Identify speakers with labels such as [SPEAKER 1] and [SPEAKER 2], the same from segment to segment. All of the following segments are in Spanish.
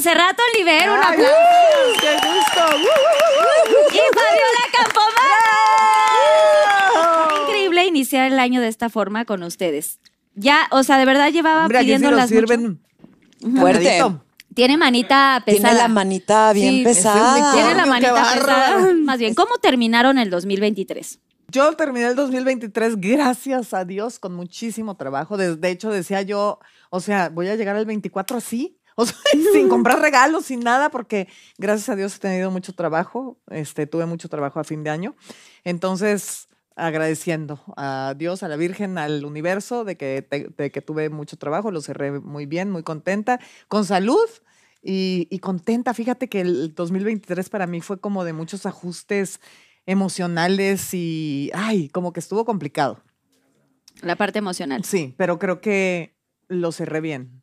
[SPEAKER 1] Cerrato Oliver, un aplauso. ¡Qué gusto! y Fabiola Qué increíble iniciar el año de esta forma con ustedes. Ya, o sea, de verdad llevaba pidiendo las sí sirven Fuerte. Tiene manita pesada. Tiene la manita bien pesada. Tiene la manita pesada. Más bien, ¿cómo terminaron el 2023?
[SPEAKER 2] Yo terminé el 2023, gracias a Dios, con muchísimo trabajo. de, hecho, decía yo, o sea, voy a llegar al 24 así. O sin comprar regalos, sin nada, porque gracias a Dios he tenido mucho trabajo, este, tuve mucho trabajo a fin de año. Entonces, agradeciendo a Dios, a la Virgen, al universo de que, de que tuve mucho trabajo, lo cerré muy bien, muy contenta, con salud. Y, y, contenta. Fíjate que el 2023 para mí fue como de muchos ajustes emocionales y, ay, como que estuvo complicado. La parte emocional. Sí, pero creo que lo cerré bien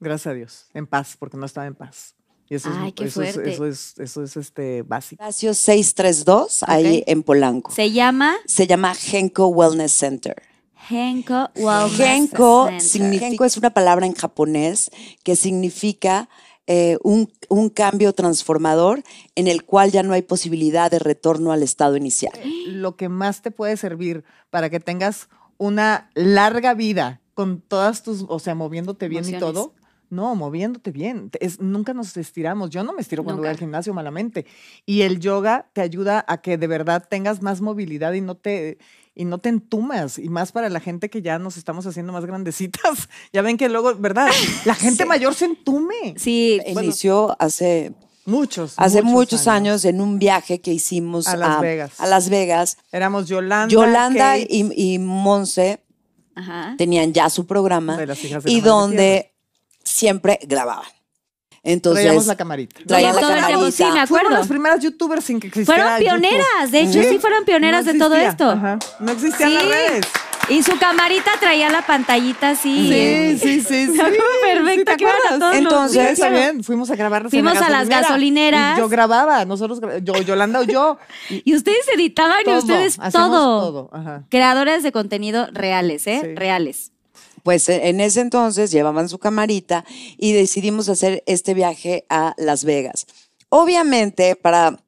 [SPEAKER 2] gracias a Dios, en paz, porque no estaba en paz. Y eso, es, eso, eso, este básico.
[SPEAKER 3] Espacio 632, ahí en Polanco. ¿Se llama? Se llama Genko Wellness Center.
[SPEAKER 1] Genko
[SPEAKER 3] Wellness Genko Center. Significa, es una palabra en japonés que significa eh, un, cambio transformador en el cual ya no hay posibilidad de retorno al estado inicial.
[SPEAKER 2] Eh, Lo que más te puede servir para que tengas una larga vida con todas tus, o sea, moviéndote bien y todo, no, moviéndote bien. Es, nunca nos estiramos. Yo no me estiro cuando voy al gimnasio malamente. Y el yoga te ayuda a que de verdad tengas más movilidad y no te y no te entumas, y más para la gente que ya nos estamos haciendo más grandecitas. Ya ven que luego, ¿verdad? La gente mayor se entume. Sí, inició hace Muchos. Hace
[SPEAKER 3] muchos, años. en un viaje que hicimos a Las, Vegas. A Las Vegas.
[SPEAKER 2] Éramos Yolanda. Yolanda
[SPEAKER 3] y, Monse tenían ya su programa. y donde siempre grababan. Entonces, traíamos la camarita. Traíamos la camarita. Sí, me acuerdo.
[SPEAKER 1] Fueron las
[SPEAKER 2] primeras youtubers sin que existiera Fueron pioneras, de hecho sí, fueron pioneras de todo esto. Ajá. No existían las redes.
[SPEAKER 1] Y su camarita traía la pantallita así. Sí, sí, sí. sí, perfecta, Entonces, también fuimos
[SPEAKER 2] a grabar. Fuimos a las gasolineras. Yo grababa, nosotros, yo, Yolanda o yo. y ustedes editaban y ustedes todo. todo.
[SPEAKER 1] Creadores de contenido reales, ¿eh? Reales
[SPEAKER 3] pues e, en ese entonces llevaban su camarita y decidimos hacer este viaje a Las Vegas. Obviamente, para,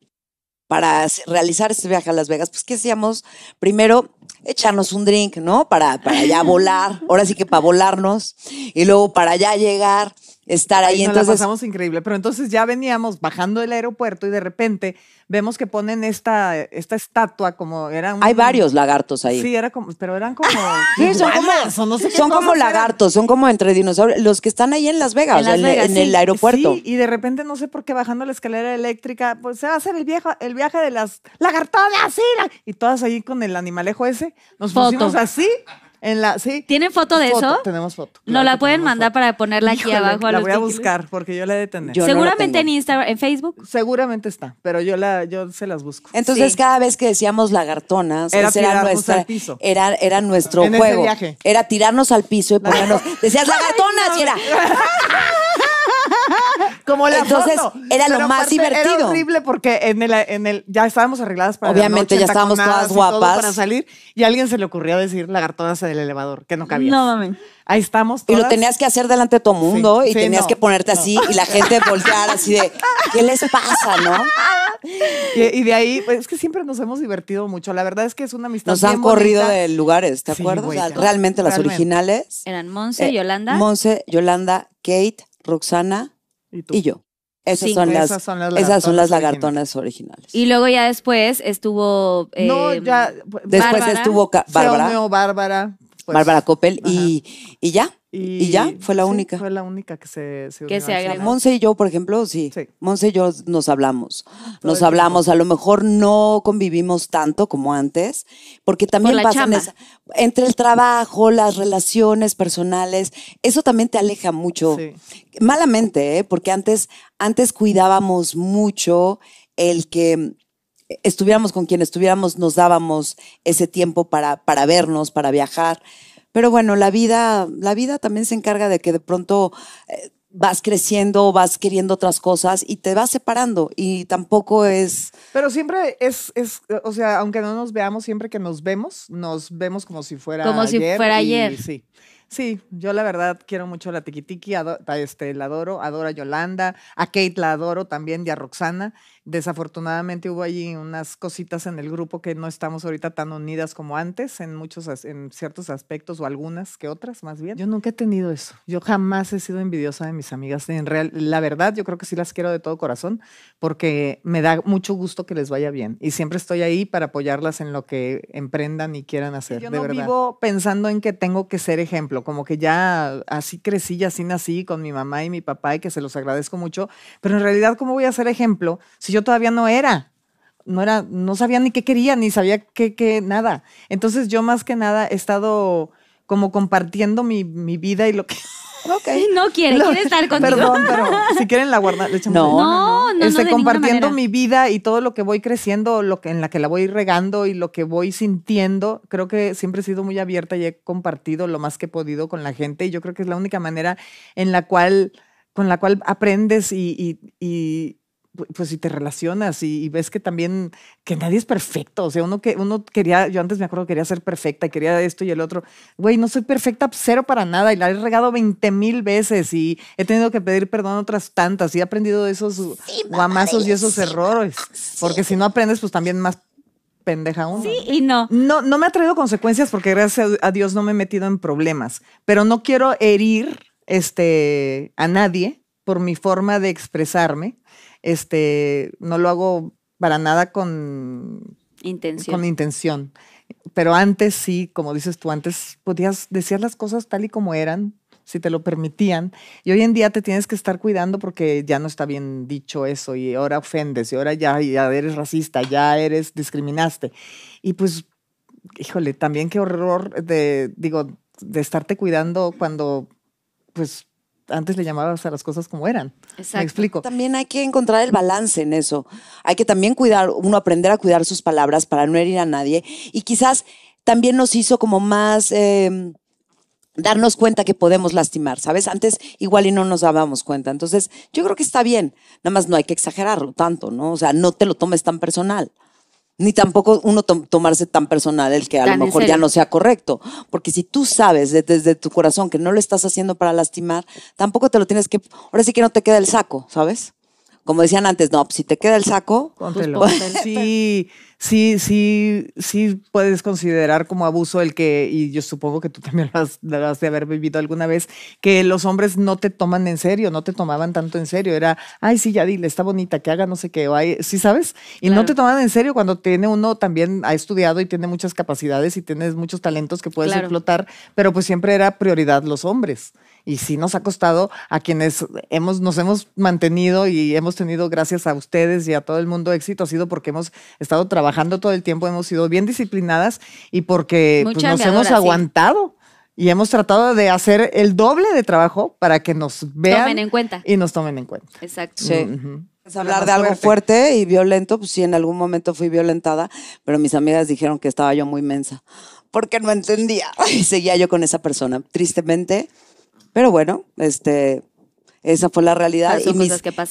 [SPEAKER 3] para realizar este viaje a Las Vegas, pues, ¿qué hacíamos? Primero, echarnos un drink, ¿no? Para, para ya volar, ahora sí que para volarnos, y luego
[SPEAKER 2] para ya llegar, estar ahí. entonces la pasamos increíble, pero entonces ya veníamos bajando del aeropuerto y de repente vemos que ponen esta, esta estatua como eran Hay varios
[SPEAKER 3] lagartos ahí. Sí,
[SPEAKER 2] era como, pero eran como ah, sí, son como, son, como lagartos,
[SPEAKER 3] son como entre dinosaurios,
[SPEAKER 2] los que están ahí
[SPEAKER 3] en Las Vegas, en, el aeropuerto.
[SPEAKER 2] y de repente no sé por qué bajando la escalera eléctrica, pues se va a hacer el viaje el viaje de las lagartones sí, y todas ahí con el animalejo ese, nos Foto. pusimos así la, sí. ¿Tienen foto de eso? Tenemos
[SPEAKER 1] foto. ¿Nos ¿No la pueden mandar para ponerla aquí abajo? la voy a buscar
[SPEAKER 2] porque yo la he de tener. Seguramente
[SPEAKER 1] en Instagram, en Facebook. Seguramente
[SPEAKER 2] está, pero yo la, yo se las busco. Entonces
[SPEAKER 3] cada vez que decíamos lagartonas, era, era nuestra, Era, era nuestro juego. Era tirarnos al piso y ponernos. Decías
[SPEAKER 2] lagartonas y era. Entonces era lo más divertido. Era horrible porque en el, en el, ya estábamos arregladas para Obviamente, ya estábamos todas guapas. para salir y a alguien se le ocurrió decir lagartonas en el elevador, que no cabía. No mames. Ahí estamos todas. Y lo tenías que hacer
[SPEAKER 3] delante de todo mundo y tenías que ponerte así y la gente voltear así de, ¿qué les pasa, no?
[SPEAKER 2] Y, de ahí, pues, es que siempre nos hemos divertido mucho. La verdad es que es una amistad Nos han corrido de
[SPEAKER 3] lugares, ¿te acuerdas? realmente las
[SPEAKER 2] originales.
[SPEAKER 1] Eran Monse, eh, Yolanda. Monse,
[SPEAKER 3] Yolanda, Kate, Roxana, y, yo.
[SPEAKER 1] Esas, son las, esas, son las,
[SPEAKER 3] lagartonas originales.
[SPEAKER 1] Y luego ya después estuvo. Eh, no, ya. Después Bárbara, estuvo
[SPEAKER 3] Bárbara.
[SPEAKER 2] Bárbara.
[SPEAKER 3] Pues. Bárbara Coppel y, ya. Y, ya, fue la única.
[SPEAKER 2] Fue la única que se, se, que se
[SPEAKER 3] Monse y yo, por ejemplo, sí. Monse y yo nos hablamos. nos hablamos. A lo mejor no convivimos tanto como antes, porque también entre el trabajo, las relaciones personales. Eso también te aleja mucho. Malamente, ¿eh? porque antes, antes cuidábamos mucho el que estuviéramos con quien estuviéramos, nos dábamos ese tiempo para, para vernos, para viajar. Pero bueno, la vida, la vida también se encarga de que de pronto eh, vas creciendo, vas queriendo otras cosas y te vas separando y tampoco es...
[SPEAKER 2] Pero siempre es, eh, o sea, aunque no nos veamos, siempre que nos vemos, nos vemos como si fuera como ayer. Como si fuera ayer. sí. yo la verdad quiero mucho a la Tikitiki, este, la adoro, adoro a Yolanda, a Kate la adoro también y a Roxana. Desafortunadamente hubo allí unas cositas en el grupo que no estamos ahorita tan unidas como antes, en muchos, en ciertos aspectos o algunas que otras más bien. Yo nunca he tenido eso. Yo jamás he sido envidiosa de mis amigas. En real, la verdad, yo creo que sí las quiero de todo corazón porque me da mucho gusto que les vaya bien y siempre estoy ahí para apoyarlas en lo que emprendan y quieran hacer. yo no vivo pensando en que tengo que ser ejemplo, como que ya así crecí y así nací con mi mamá y mi papá y que se los agradezco mucho, pero en realidad, ¿cómo voy a ser ejemplo yo todavía no era, no era, no sabía ni qué quería, ni sabía qué, qué nada. Entonces yo más que nada he estado como compartiendo mi, vida y lo que... Okay. No
[SPEAKER 1] quiere, quiere estar contigo. Perdón, pero si
[SPEAKER 2] quieren la guardar, le echamos no, no, no, este, compartiendo mi vida y todo lo que voy creciendo, lo que en la que la voy regando y lo que voy sintiendo, creo que siempre he sido muy abierta y he compartido lo más que he podido con la gente y yo creo que es la única manera en la cual con la cual aprendes y pues si te relacionas y, ves que también, que nadie es perfecto, o sea, uno que uno quería, yo antes me acuerdo quería ser perfecta y quería esto y el otro, güey, no soy perfecta cero para nada y la he regado 20 mil veces y he tenido que pedir perdón otras tantas y he aprendido de esos guamazos y esos errores, porque si no aprendes, pues también más pendeja uno. Sí y no. No, no me ha traído consecuencias porque gracias a Dios no me he metido en problemas, pero no quiero herir este, a nadie por mi forma de expresarme este, no lo hago para nada con intención. Con intención. Pero antes sí, como dices tú, antes podías decir las cosas tal y como eran, si te lo permitían. Y hoy en día te tienes que estar cuidando porque ya no está bien dicho eso y ahora ofendes y ahora ya, ya eres racista, ya eres, discriminaste. Y pues, híjole, también qué horror de, digo, de estarte cuidando cuando, pues, antes le llamabas a las cosas como eran. Exacto. explico. También hay que encontrar el balance en eso.
[SPEAKER 3] Hay que también cuidar, uno aprender a cuidar sus palabras para no herir a nadie. Y quizás también nos hizo como más em, darnos cuenta que podemos lastimar, ¿sabes? Antes igual y no nos dábamos cuenta. Entonces, yo creo que está bien. Nada más no hay que exagerarlo tanto, ¿no? O sea, no te lo tomes tan personal ni tampoco uno tomarse tan personal el que a lo mejor ya no sea correcto. Porque si tú sabes desde tu corazón que no lo estás haciendo para lastimar, tampoco te lo tienes que. Ahora sí que no te queda el saco, ¿sabes? Como decían antes, no, pues, si te queda el
[SPEAKER 2] saco. Póntelo. Pues, pues, sí sí, sí, sí puedes considerar como abuso el que, y yo supongo que tú también lo has, de haber vivido alguna vez, que los hombres no te toman en serio, no te tomaban tanto en serio. Era, ay, sí, ya dile, está bonita, que haga no sé qué, o ay, sí, ¿sabes? Y no te toman en serio cuando tiene uno también, ha estudiado y tiene muchas capacidades y tienes muchos talentos que puedes explotar, pero pues siempre era prioridad los hombres y sí nos ha costado a quienes hemos, nos hemos mantenido y hemos tenido, gracias a ustedes y a todo el mundo, éxito ha sido porque hemos estado trabajando todo el tiempo, hemos sido bien disciplinadas y porque pues, nos hemos aguantado. Y hemos tratado de hacer el doble de trabajo para que nos vean. Tomen en cuenta. Y nos tomen en cuenta. Exacto. hablar de algo fuerte
[SPEAKER 3] y violento, pues sí, en algún momento fui violentada, pero mis amigas dijeron que estaba yo muy mensa, porque no entendía y seguía yo con esa persona. Tristemente, pero bueno, este, esa fue la realidad. y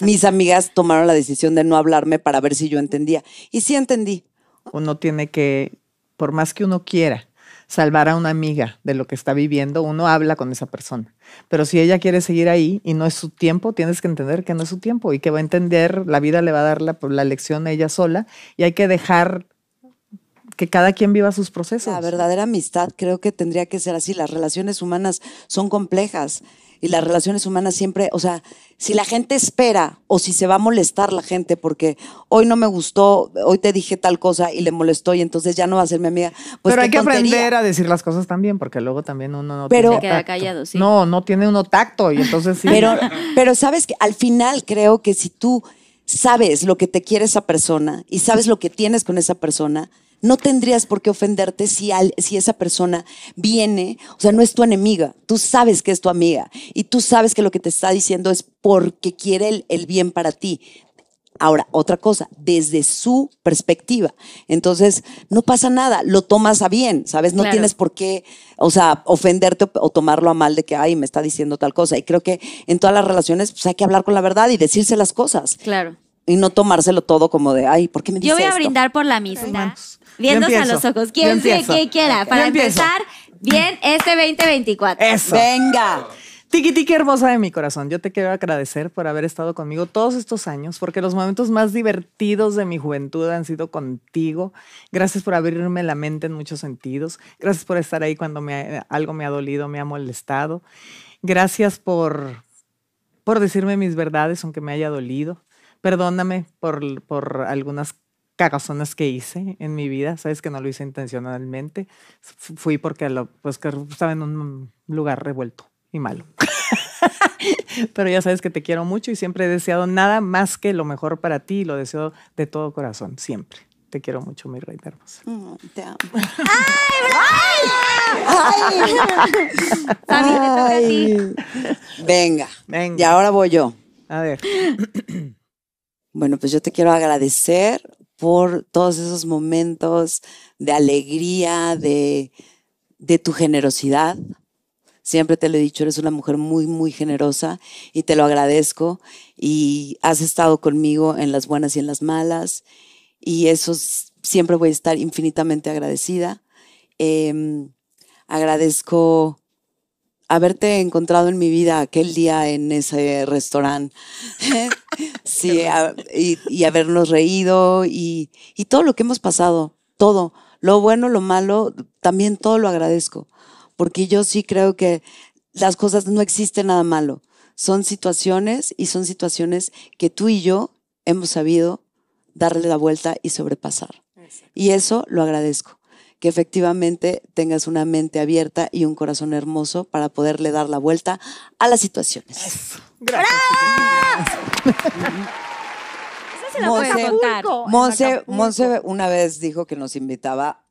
[SPEAKER 3] mis, amigas tomaron la decisión de no hablarme para ver si yo entendía.
[SPEAKER 2] Y sí entendí. Uno tiene que, por más que uno quiera, salvar a una amiga de lo que está viviendo, uno habla con esa persona. Pero si ella quiere seguir ahí y no es su tiempo, tienes que entender que no es su tiempo y que va a entender, la vida le va a dar la pues, lección a ella sola y hay que dejar que cada quien viva sus procesos. La verdadera
[SPEAKER 3] amistad creo que tendría que ser así. Las relaciones humanas son complejas y las relaciones humanas siempre, o sea, si la gente espera o si se va a molestar la gente porque hoy no me gustó, hoy te dije tal cosa y le molestó y entonces ya no va a ser mi amiga. Pues pero hay que aprender
[SPEAKER 2] a decir las cosas también porque luego también uno no pero, se queda callado, No, no tiene uno tacto y entonces sí. Pero, pero sabes que al final creo que si tú sabes lo que te quiere
[SPEAKER 3] esa persona y sabes lo que tienes con esa persona, no tendrías por qué ofenderte si, si esa persona viene, o sea, no es tu enemiga, tú sabes que es tu amiga y tú sabes que lo que te está diciendo es porque quiere el, bien para ti. Ahora, otra cosa, desde su perspectiva. Entonces, no pasa nada, lo tomas a bien, ¿sabes? No tienes por qué, o sea, ofenderte o, tomarlo a mal de que, ay, me está diciendo tal cosa. Y creo que en todas las relaciones, pues hay que hablar con la verdad y decirse las cosas. Claro. Y no tomárselo todo como de, ay, ¿por qué me dices Yo voy a brindar
[SPEAKER 1] por la misma
[SPEAKER 3] viéndose a los ojos. Quien quiera.
[SPEAKER 1] Para empezar, bien este 2024. Eso. Venga.
[SPEAKER 2] Tiki Tiki hermosa de mi corazón, yo te quiero agradecer por haber estado conmigo todos estos años, porque los momentos más divertidos de mi juventud han sido contigo. Gracias por abrirme la mente en muchos sentidos. Gracias por estar ahí cuando me, algo me ha dolido, me ha molestado. Gracias por, por decirme mis verdades, aunque me haya dolido. Perdóname por, por algunas Cagazonas que hice en mi vida, sabes que no lo hice intencionalmente, fui porque pues estaba en un lugar revuelto y malo. Pero ya sabes que te quiero mucho y siempre he deseado nada más que lo mejor para ti y lo deseo de todo corazón, siempre. Te quiero mucho, mi reina hermosa.
[SPEAKER 3] Mm, te amo.
[SPEAKER 2] ¡Ay, ¡Ay! Ay.
[SPEAKER 3] Venga. Venga. Y ahora voy yo. A ver. Bueno, pues yo te quiero agradecer por todos esos momentos de alegría, de, tu generosidad. Siempre te lo he dicho, eres una mujer muy, muy generosa y te lo agradezco. Y has estado conmigo en las buenas y en las malas. Y eso siempre voy a estar infinitamente agradecida. Em, agradezco haberte encontrado en mi vida aquel día en ese restaurante. sí, y, habernos reído y, todo lo que hemos pasado, todo, lo bueno, lo malo, también todo lo agradezco, porque yo sí creo que las cosas no existen nada malo, son situaciones y son situaciones que tú y yo hemos sabido darle la vuelta y sobrepasar. Y eso lo agradezco que efectivamente tengas una mente abierta y un corazón hermoso para poderle dar la vuelta a las situaciones. Monse, Monse, una vez dijo que nos invitaba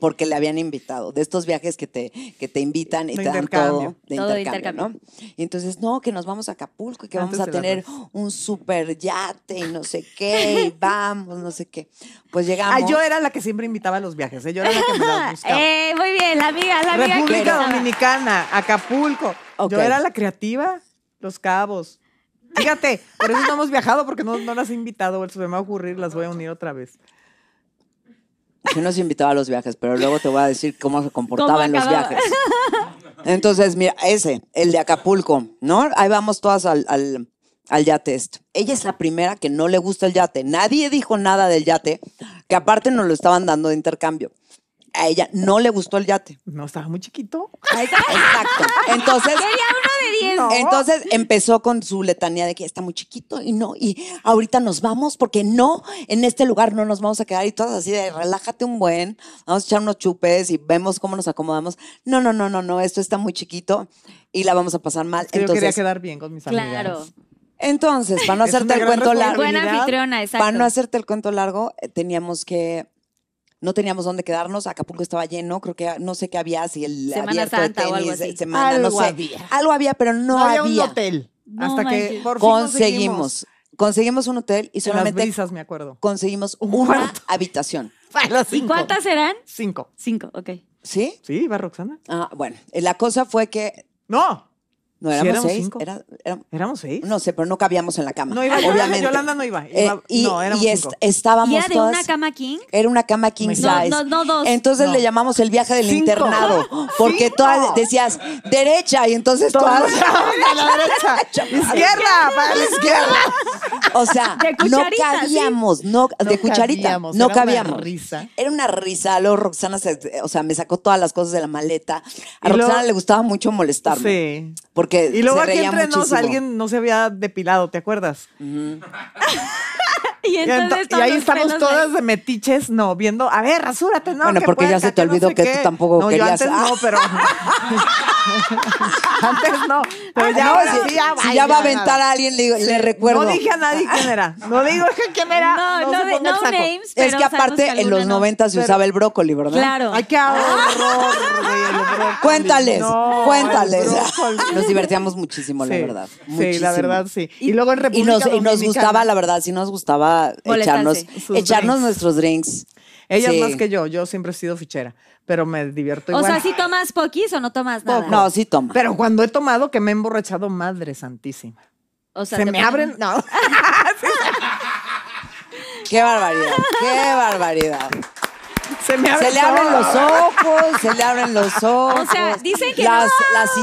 [SPEAKER 3] porque le habían invitado, de estos viajes que te, te invitan y te dan todo intercambio, ¿no? entonces, no, que nos vamos a Acapulco y que vamos a tener un super yate y no sé qué, y
[SPEAKER 2] vamos, no sé qué. Pues llegamos. Ah, yo era la que siempre invitaba a los viajes, ¿eh? yo era la que
[SPEAKER 1] eh, muy bien, la amiga, la amiga. República
[SPEAKER 2] Dominicana, Acapulco. Yo era la creativa, Los Cabos. Fíjate, por eso no hemos viajado, porque no, no las he invitado, se me va a ocurrir, las voy a unir otra vez
[SPEAKER 3] no se invitaba a los viajes, pero luego te voy a decir cómo se comportaba en los viajes. Entonces, mira, ese, el de Acapulco, ¿no? Ahí vamos todas al, yate esto. Ella es la primera que no le gusta el yate. Nadie dijo nada del yate, que aparte nos lo estaban dando de intercambio. A ella no le gustó el yate. No, estaba muy
[SPEAKER 2] chiquito. Exacto. Entonces. Entonces
[SPEAKER 3] empezó con su letanía de que está muy chiquito y no, y ahorita nos vamos porque no, en este lugar no nos vamos a quedar y todas así de relájate un buen, vamos a echar unos chupes y vemos cómo nos acomodamos. No, no, no, no, no, esto está muy chiquito y la vamos a pasar mal. Entonces, yo quería quedar bien con mis amigos Claro. Entonces, para no hacerte el cuento largo, para no hacerte el cuento largo, teníamos que no teníamos dónde quedarnos, Acapulco estaba lleno, creo que no sé qué había, si el abierto de tenis, o algo no sé. Había. Algo había, pero no, había, hotel. hasta que conseguimos. Conseguimos un hotel y solamente me acuerdo. conseguimos una habitación.
[SPEAKER 1] ¿Y cuántas serán
[SPEAKER 3] Cinco. Cinco, ok. ¿Sí? Sí, va Roxana. Ah, bueno, la cosa fue que... No, no, éramos, Cinco. éramos seis. No sé, pero no cabíamos en la cama. No iba, obviamente. Yolanda no iba. Eh, y, no, estábamos. era de una cama king? Era una cama king size. No, Entonces le llamamos el viaje del internado. Porque todas decías derecha y entonces todas. la izquierda, para la izquierda. O sea, no cabíamos. No, de cucharita. Cabíamos, no era cabíamos. Una risa. Era una risa. Luego Roxana, o sea, me sacó todas las cosas de la maleta. A Roxana le gustaba mucho molestarme.
[SPEAKER 2] Sí y luego aquí entre nos, alguien no se había depilado, ¿te acuerdas? Y, ahí estamos todas de metiches, no, viendo, a ver, rasúrate, ¿no? Bueno, porque ya se te olvidó que tú tampoco no, querías. Yo ah. antes no, pero. antes no.
[SPEAKER 1] ya,
[SPEAKER 2] si, ya, va a aventar a alguien, le, recuerdo. No dije a nadie quién era. No digo quién era. No, no, no names, Es que aparte, en los 90
[SPEAKER 3] se usaba el brócoli, ¿verdad? Claro.
[SPEAKER 2] Ay, qué ah.
[SPEAKER 1] Cuéntales, cuéntales. Nos
[SPEAKER 3] divertíamos muchísimo, la verdad. Sí, la verdad, sí. Y luego en República Y nos gustaba, la verdad, sí nos gustaba
[SPEAKER 2] echarnos, nuestros drinks. Ella más que yo, yo siempre he sido fichera, pero me divierto igual. O sea, si
[SPEAKER 1] tomas poquis o no tomas nada? No, sí
[SPEAKER 2] tomo. Pero cuando he tomado, que me he emborrachado, madre santísima. O sea, ¿Se me abren? No. ¡Qué barbaridad! ¡Qué barbaridad! Se, le abren los ojos,
[SPEAKER 3] se le abren los ojos. O sea, dicen que las,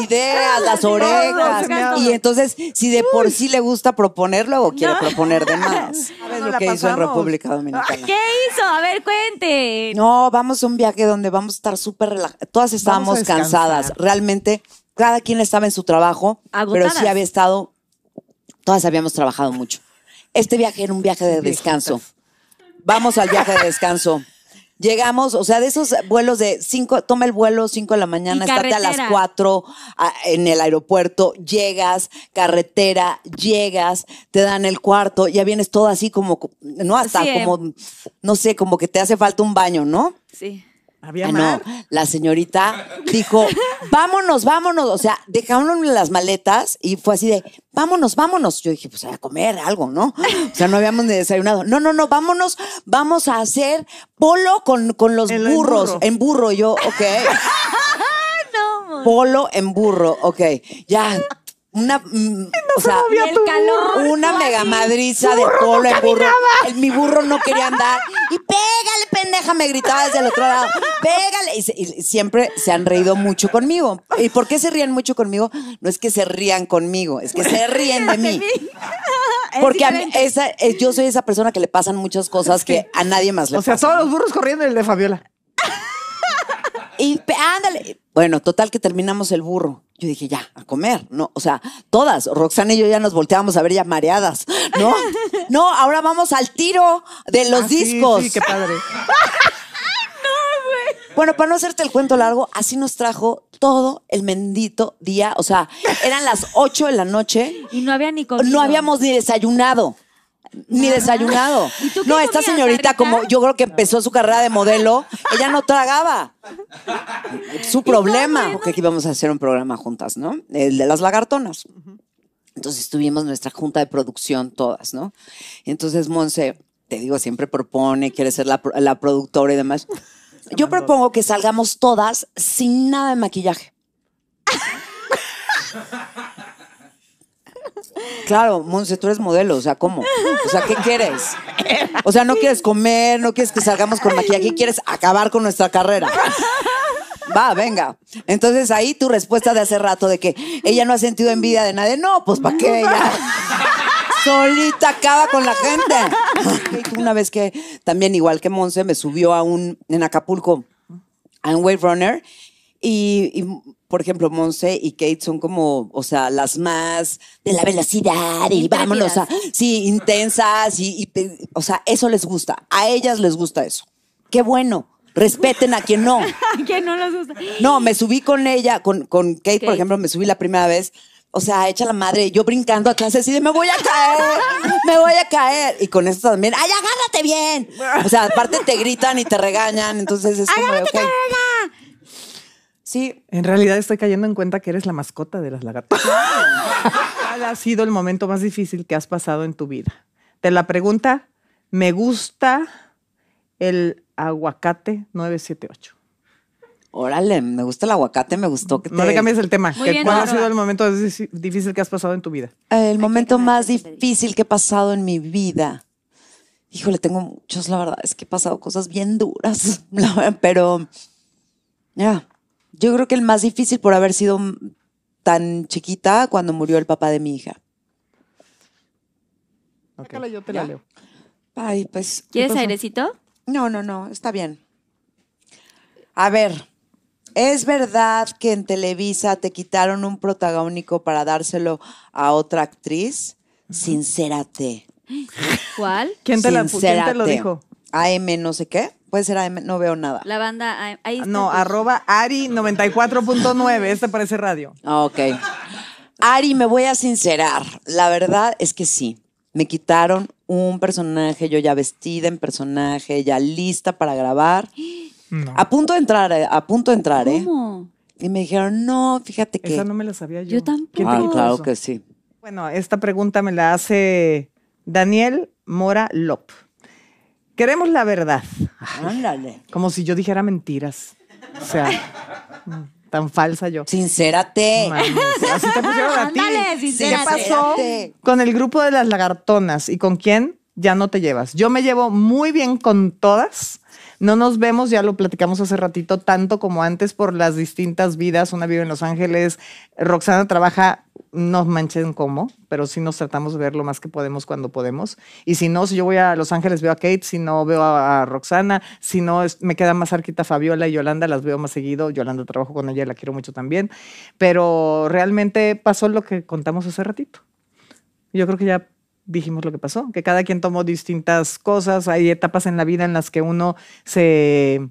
[SPEAKER 3] ideas, las orejas. y entonces, si de por sí le gusta proponerlo o quiere proponer de más lo que hizo en República Dominicana? ¿Qué hizo? A ver, cuente. No, vamos a un viaje donde vamos a estar súper relajadas. Todas estábamos cansadas. Realmente, cada quien estaba en su trabajo, pero sí había estado, todas habíamos trabajado mucho. Este viaje era un viaje de descanso. Vamos al viaje de descanso. Llegamos, o sea, de esos vuelos de cinco, toma el vuelo cinco de la mañana, estate a las cuatro en el aeropuerto, llegas, carretera, llegas, te dan el cuarto, ya vienes todo así como, no hasta como, no sé, como que te hace falta un baño, ¿no? Sí. Ah, no, la señorita dijo, vámonos, vámonos. O sea, dejaron las maletas y fue así de, vámonos, vámonos. Yo dije, pues a comer algo, ¿no? O sea, no habíamos desayunado. No, no, no, vámonos, vamos a hacer polo con, los burros, en burro. Yo, ok. polo en burro, ok. Ya una mm, una mega madriza de polo burro. mi burro no quería andar. Y pégale, pendeja, me gritaba desde el otro lado. Pégale. Y, siempre se han reído mucho conmigo. ¿Y por qué se ríen mucho conmigo? No es que se rían conmigo, es que se ríen de mí. Porque yo soy esa persona que le pasan muchas cosas que a nadie más le pasan. O sea, todos los burros corriendo el de Fabiola. Y ándale. Bueno, total que terminamos el burro yo dije, ya, a comer, ¿no? O sea, todas, Roxana y yo ya nos volteamos a ver ya mareadas, ¿no? no, ahora vamos al tiro de los ah, discos. Sí, qué padre. Bueno, para no hacerte el cuento largo, así nos trajo todo el mendito día. O sea, eran las 8 de la noche. Y no había ni comido. No habíamos ni desayunado ni desayunado. No, esta señorita, como yo creo que empezó su carrera de modelo, ella no tragaba. Su problema, porque aquí vamos a hacer un programa juntas, ¿no? El de las lagartonas. Entonces tuvimos nuestra junta de producción todas, ¿no? entonces Monse, te digo, siempre propone, quiere ser la, la productora y demás. Yo propongo que salgamos todas sin nada de maquillaje. Claro, Monse, tú eres modelo, o sea, ¿cómo? O sea, ¿qué quieres? O sea, no quieres comer, no quieres que salgamos con maquillaje, quieres acabar con nuestra carrera. Va, venga. Entonces ahí tu respuesta de hace rato de que ella no ha sentido envidia de nadie. No, pues ¿para qué ella? Solita acaba con la gente. Una vez que también, igual que Monse, me subió a un, en Acapulco, a un Wave Runner. Y, y, por ejemplo, Monse y Kate son como, o sea, las más de la velocidad y vámonos, sí, intensas y, o sea, eso les gusta. A ellas les gusta eso. Qué bueno. Respeten a quien no.
[SPEAKER 1] a quien no les gusta.
[SPEAKER 3] No, me subí con ella, con, con Kate, por ejemplo, me subí la primera vez. O sea, echa la madre, yo brincando a clase así de me voy a caer, me voy a caer. Y con esto también, ¡ay, agárrate bien! O sea, aparte te gritan y te regañan, entonces es como, okay.
[SPEAKER 2] Sí. En realidad estoy cayendo en cuenta que eres la mascota de las lagartijas. ¿Cuál ha sido el momento más difícil que has pasado en tu vida? Te la pregunta, me gusta el aguacate 978. Órale, me gusta el aguacate, me gustó que No le cambies el tema. ¿Cuál ha sido el momento difícil que has pasado en tu vida?
[SPEAKER 3] El momento más difícil que he pasado en mi vida. Híjole, tengo muchos, la verdad, es que he pasado cosas bien duras, pero ya, yo creo que el más difícil por haber sido tan chiquita cuando murió el papá de mi hija. yo te la leo. Ay, pues. ¿Quieres airecito? No, no, no, está bien. A ver, ¿es verdad que en Televisa te quitaron un protagónico para dárselo a otra actriz? Sincérate.
[SPEAKER 1] ¿Cuál? ¿Quién te, ¿quién te
[SPEAKER 3] lo dijo? AM no sé qué. Puede ser AM, no veo nada.
[SPEAKER 1] La banda ahí está No,
[SPEAKER 3] arroba
[SPEAKER 2] Ari94.9. Este parece radio.
[SPEAKER 3] Ah, ok. Ari, me voy a sincerar. La verdad es que sí. Me quitaron un personaje, yo ya vestida en personaje, ya lista para grabar. A punto de entrar, a punto de entrar, ¿eh?
[SPEAKER 2] ¿eh? Y me dijeron, no, fíjate que. Esa no me la sabía yo. Yo tampoco. Ah, claro que sí. Bueno, esta pregunta me la hace Daniel Mora Lop. Queremos la verdad. Ándale. Como si yo dijera mentiras. O sea, mm, tan falsa yo. Sincérate. así Ándale, ¿Qué pasó con el grupo de las lagartonas y con quién ya no te llevas? Yo me llevo muy bien con todas. No nos vemos, ya lo platicamos hace ratito, tanto como antes por las distintas vidas. Una vive en Los Ángeles, Roxana trabaja, no manchen cómo, pero sí nos tratamos de ver lo más que podemos cuando podemos. Y si no, si yo voy a Los Ángeles veo a Kate, si no veo a, Roxana, si no me queda más arquita Fabiola y Yolanda, las veo más seguido. Yolanda trabajo con ella, la quiero mucho también. Pero realmente pasó lo que contamos hace ratito. Yo creo que ya dijimos lo que pasó, que cada quien tomó distintas cosas, hay etapas en la vida en las que uno se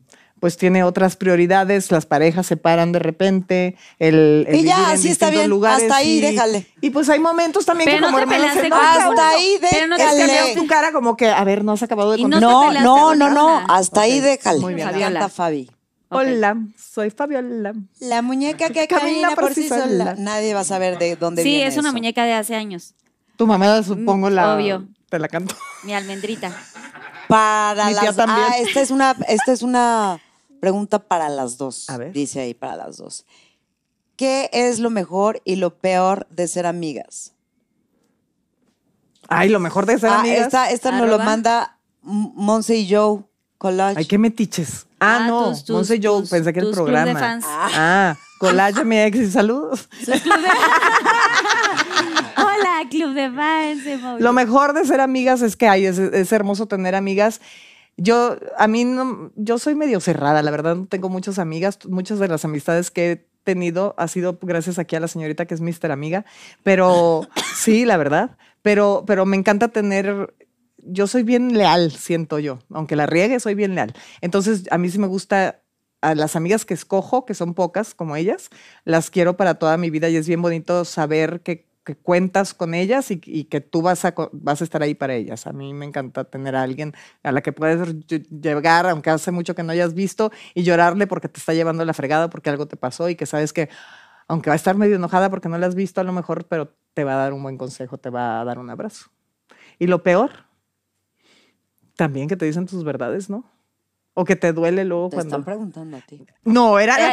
[SPEAKER 2] pues tiene otras prioridades, las parejas se paran de repente, el, el y ya, así está bien, hasta ahí, déjale. Y pues hay momentos también que como no, hasta ahí, déjale. No te tu cara como que, a ver, no has acabado de No, no, no, no, hasta ahí déjale. Muy bien, Fabiola. Fabi. Hola, soy
[SPEAKER 1] Fabiola. La muñeca que camina, por, sí sola.
[SPEAKER 3] Nadie va a saber de dónde viene Sí, es una
[SPEAKER 1] muñeca de hace años.
[SPEAKER 3] Tu mm, supongo, la. Obvio. Te la canto.
[SPEAKER 1] Mi almendrita.
[SPEAKER 3] Para las también. Ah, esta es una, esta es una pregunta para las dos. A ver. Dice ahí para las dos. ¿Qué es lo mejor y lo peor de ser amigas?
[SPEAKER 2] Ay, lo mejor de ser ah, amigas. esta esta nos lo manda
[SPEAKER 3] Monse y Joe Collage. Ay,
[SPEAKER 2] qué metiches. Ah, ah no. Monse y Joe, pensé que el programa. Ah, Collage ex saludos.
[SPEAKER 1] Hola, Club de Fans. Lo
[SPEAKER 2] mejor de ser amigas es que hay es, hermoso tener amigas. Yo, a mí, no, yo soy medio cerrada, la verdad, no tengo muchas amigas. Muchas de las amistades que he tenido ha sido gracias aquí a la señorita que es Mister Amiga, pero sí, la verdad. Pero, pero me encanta tener yo soy bien leal, siento yo. Aunque la riegue, soy bien leal. Entonces, a mí sí me gusta a las amigas que escojo, que son pocas como ellas, las quiero para toda mi vida y es bien bonito saber que que cuentas con ellas y, que tú vas a, vas a estar ahí para ellas. A mí me encanta tener a alguien a la que puedes llegar, aunque hace mucho que no hayas visto, y llorarle porque te está llevando la fregada, porque algo te pasó y que sabes que, aunque va a estar medio enojada porque no la has visto a lo mejor, pero te va a dar un buen consejo, te va a dar un abrazo. Y lo peor, también que te dicen tus verdades, ¿no? O que te duele luego cuando. Te están preguntando a ti. No, era la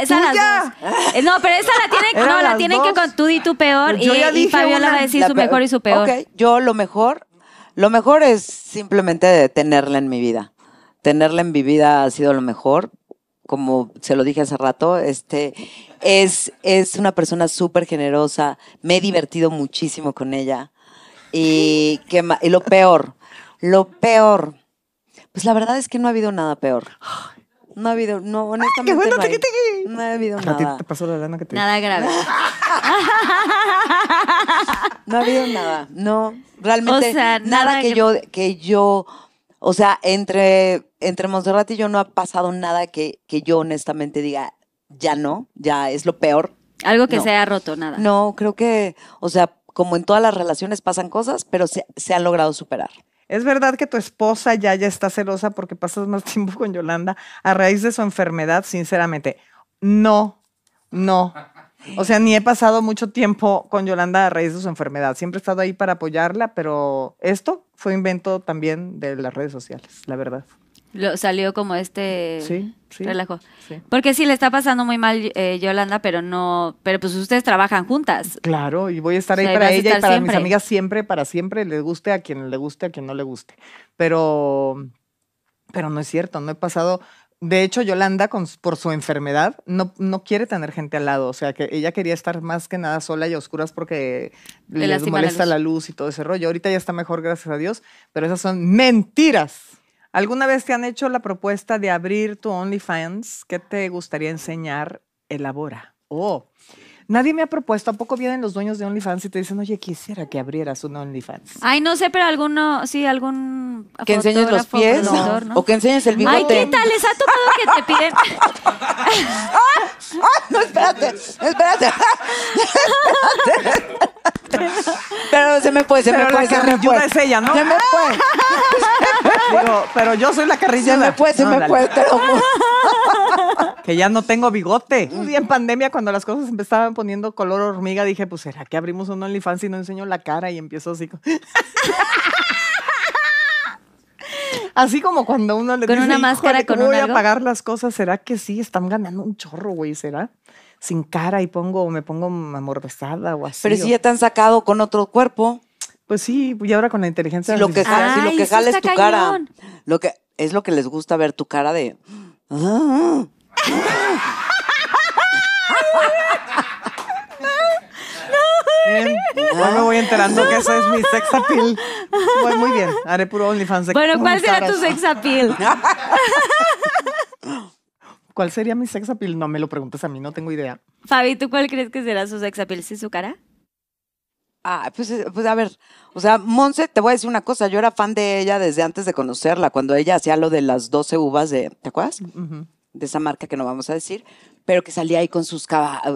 [SPEAKER 2] no, pero esa la tienen, la tienen que con
[SPEAKER 1] tú y tu peor. Pues y, y Fabiola va a decir su mejor y su peor.
[SPEAKER 3] Yo lo mejor, lo mejor es simplemente tenerla en mi vida. Tenerla en mi vida ha sido lo mejor. Como se lo dije hace rato, este es, es una persona súper generosa. Me he divertido muchísimo con ella. Y, que, y lo peor, lo peor pues la verdad es que no ha habido nada peor. No ha habido, no, honestamente. no, ha habido nada. Nada grave. No ha habido nada. No, realmente nada, que, yo que yo o sea, entre entre Monserrat y yo no ha pasado nada que yo honestamente diga ya no, ya es lo peor. Algo que se haya roto, nada. No, creo que, o sea, como en todas las relaciones pasan cosas, pero se han logrado superar.
[SPEAKER 2] ¿Es verdad que tu esposa ya, ya está celosa porque pasas más tiempo con Yolanda a raíz de su enfermedad? Sinceramente, no, no. O sea, ni he pasado mucho tiempo con Yolanda a raíz de su enfermedad. Siempre he estado ahí para apoyarla, pero esto fue invento también de las redes sociales, la verdad.
[SPEAKER 1] Lo, salió como este relajo. Porque sí le está pasando muy mal eh, Yolanda, pero no, pero pues ustedes trabajan juntas.
[SPEAKER 2] Claro, y voy a estar ahí para ella y para mis amigas siempre, para siempre, les guste a quien le guste, a quien no le guste. Pero, pero no es cierto, no he pasado. De hecho, Yolanda, con, por su enfermedad, no, no quiere tener gente al lado. O sea, que ella quería estar más que nada sola y a oscuras porque le les molesta la luz y todo ese rollo. Ahorita ya está mejor, gracias a Dios, pero esas son mentiras. ¿Alguna vez te han hecho la propuesta de abrir tu OnlyFans? ¿Qué te gustaría enseñar? Elabora. Oh, nadie me ha propuesto. ¿A poco vienen los dueños de OnlyFans y te dicen, oye, quisiera que abrieras un OnlyFans?
[SPEAKER 1] Ay, no sé, pero alguno, sí, algún. Que enseñes los pies o
[SPEAKER 2] que enseñes el bigote. Ay, ¿qué
[SPEAKER 1] tal? ¿Les ha tocado que te piden?
[SPEAKER 3] ¡Ah! No, espérate, espérate. espérate.
[SPEAKER 2] Pero se me puede, se me puede. La se me es ella, ¿no? Se me fue. Digo, pero yo soy la carrilla. Se me puede, se me puede, que ya no tengo bigote. Un día en pandemia, cuando las cosas empezaban poniendo color hormiga, dije, pues, ¿será que abrimos un OnlyFans y no enseño la cara? Y empiezo así. Así como cuando uno le con dice, una máscara, con voy a pagar las cosas? ¿Será que sí? Están ganando un chorro, güey, ¿será? Sin cara y pongo, me pongo amorbesada o así. Pero si ya te han sacado con otro cuerpo. Pues sí, y ahora con la inteligencia lo que, si lo que jala es tu cara. Lo
[SPEAKER 3] que, es lo que les gusta ver tu cara de. No
[SPEAKER 1] no. me voy enterando que esa es
[SPEAKER 2] mi sex appeal. Voy muy bien, haré puro OnlyFans. bueno, ¿cuál será tu sex appeal? ¿Cuál sería mi sex appeal? No me lo preguntes a mí, no tengo idea.
[SPEAKER 1] Fabi, ¿tú cuál crees que será su sex appeal? ¿Sí su cara? Ah, pues,
[SPEAKER 3] eh, pues a ver, o sea, Monse, te voy a decir una cosa, yo era fan de ella desde antes de conocerla, cuando ella hacía lo de las 12 uvas de, ¿te acuerdas? De esa marca que no vamos a decir, pero que salía ahí con sus